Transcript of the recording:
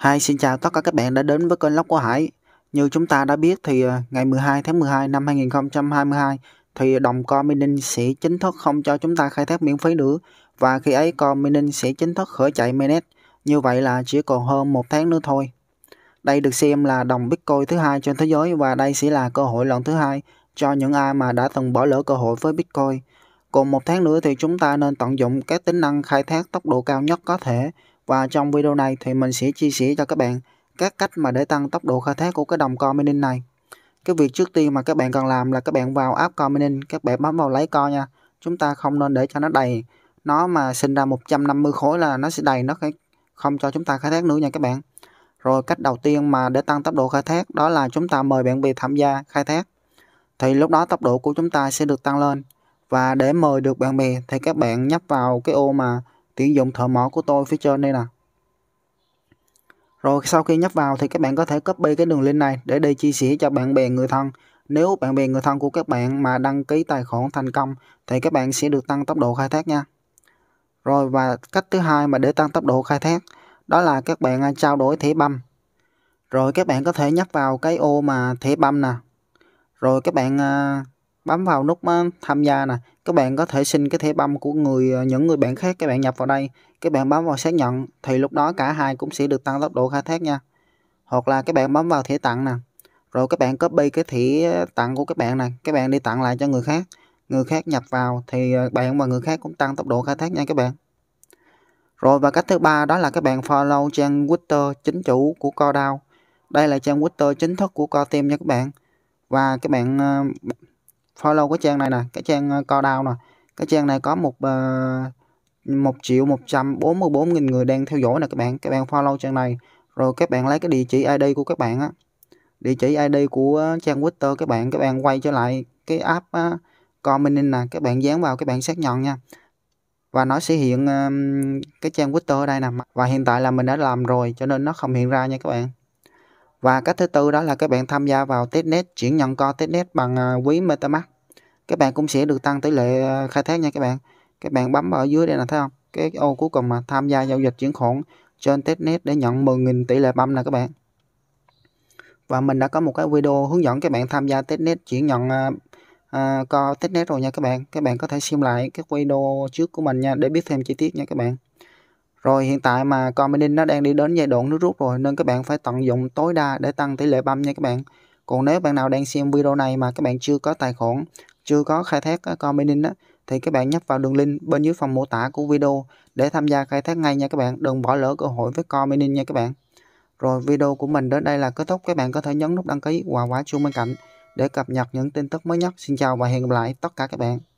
hai xin chào tất cả các bạn đã đến với kênh Lóc của Hải. Như chúng ta đã biết thì ờ, ngày 12 tháng 12 năm 2022 thì đồng coin mining sẽ chính thức không cho chúng ta khai thác miễn phí nữa và khi ấy coin mining sẽ chính thức khởi chạy mainnet. Như vậy là chỉ còn hơn một tháng nữa thôi. Đây được xem là đồng Bitcoin thứ hai trên thế giới và đây sẽ là cơ hội lần thứ hai cho những ai mà đã từng bỏ lỡ cơ hội với Bitcoin. Còn một tháng nữa thì chúng ta nên tận dụng các tính năng khai thác tốc độ cao nhất có thể và trong video này thì mình sẽ chia sẻ cho các bạn các cách mà để tăng tốc độ khai thác của cái đồng coin mining này. Cái việc trước tiên mà các bạn cần làm là các bạn vào app coin mining, các bạn bấm vào lấy coin nha. Chúng ta không nên để cho nó đầy, nó mà sinh ra 150 khối là nó sẽ đầy, nó không cho chúng ta khai thác nữa nha các bạn. Rồi cách đầu tiên mà để tăng tốc độ khai thác đó là chúng ta mời bạn bè tham gia khai thác. Thì lúc đó tốc độ của chúng ta sẽ được tăng lên. Và để mời được bạn bè thì các bạn nhấp vào cái ô mà tuyển dụng thợ mỏ của tôi phía trên đây nè rồi sau khi nhấp vào thì các bạn có thể copy cái đường link này để đi chia sẻ cho bạn bè người thân. Nếu bạn bè người thân của các bạn mà đăng ký tài khoản thành công thì các bạn sẽ được tăng tốc độ khai thác nha. Rồi và cách thứ hai mà để tăng tốc độ khai thác đó là các bạn à, trao đổi thẻ băm. Rồi các bạn có thể nhấp vào cái ô mà thẻ băm nè. Rồi các bạn à, bấm vào nút tham gia nè các bạn có thể xin cái thẻ băm của người ờ, những người bạn khác các bạn nhập vào đây các bạn bấm vào xác nhận thì lúc đó cả hai cũng sẽ được tăng tốc độ khai thác nha hoặc là các bạn bấm vào thẻ tặng nè rồi các bạn copy cái thẻ tặng của các bạn này các bạn đi tặng lại cho người khác người khác nhập vào thì ờ, bạn và người khác cũng tăng tốc độ khai thác nha các bạn rồi và cách thứ ba đó là các bạn follow trang Twitter chính chủ của CoDAO đây là trang Twitter chính thức của co team nha các bạn và các bạn follow cái trang này nè cái trang ờ, co đau nè cái trang này có một ờ, một triệu một trăm bốn mươi bốn nghìn người đang theo dõi nè các bạn các bạn follow trang này rồi các bạn lấy cái địa chỉ ID của các bạn á địa chỉ ID của trang Twitter các bạn các bạn quay trở lại cái app uh, ờ, comment nè các bạn dán vào các bạn xác nhận nha và nó sẽ hiện um, cái trang Twitter ở đây nè và hiện tại là mình đã làm rồi cho nên nó không hiện ra nha các bạn và cách thứ tư đó là các bạn tham gia vào testnet chuyển nhận co testnet bằng uh, ví MetaMask các bạn cũng sẽ được tăng tỷ lệ à, khai thác nha các bạn các bạn bấm ở dưới đây là thấy không cái ô cuối cùng mà tham gia giao dịch chuyển khoản trên testnet để nhận 10.000 tỷ lệ băm nè các bạn và mình đã có một cái video hướng dẫn các bạn tham gia testnet chuyển nhận uh, co testnet rồi nha các bạn các bạn có thể xem lại các video trước của mình nha để biết thêm chi tiết nha các bạn rồi hiện tại mà con mining nó đang đi đến giai đoạn nước rút rồi nên các bạn phải tận dụng tối đa để tăng tỷ lệ băm nha các bạn còn nếu bạn nào đang xem video này mà các bạn chưa có tài khoản chưa có khai thác ờ, con mining á, thì các bạn nhấp vào đường link bên dưới phần mô tả của video để tham gia khai thác ngay nha các bạn. Đừng bỏ lỡ cơ hội với con mining nha các bạn. Rồi video của mình đến đây là kết thúc. Các bạn có thể nhấn nút đăng ký và quả chuông bên cạnh để cập nhật những tin tức mới nhất. Xin chào và hẹn gặp lại tất cả các bạn.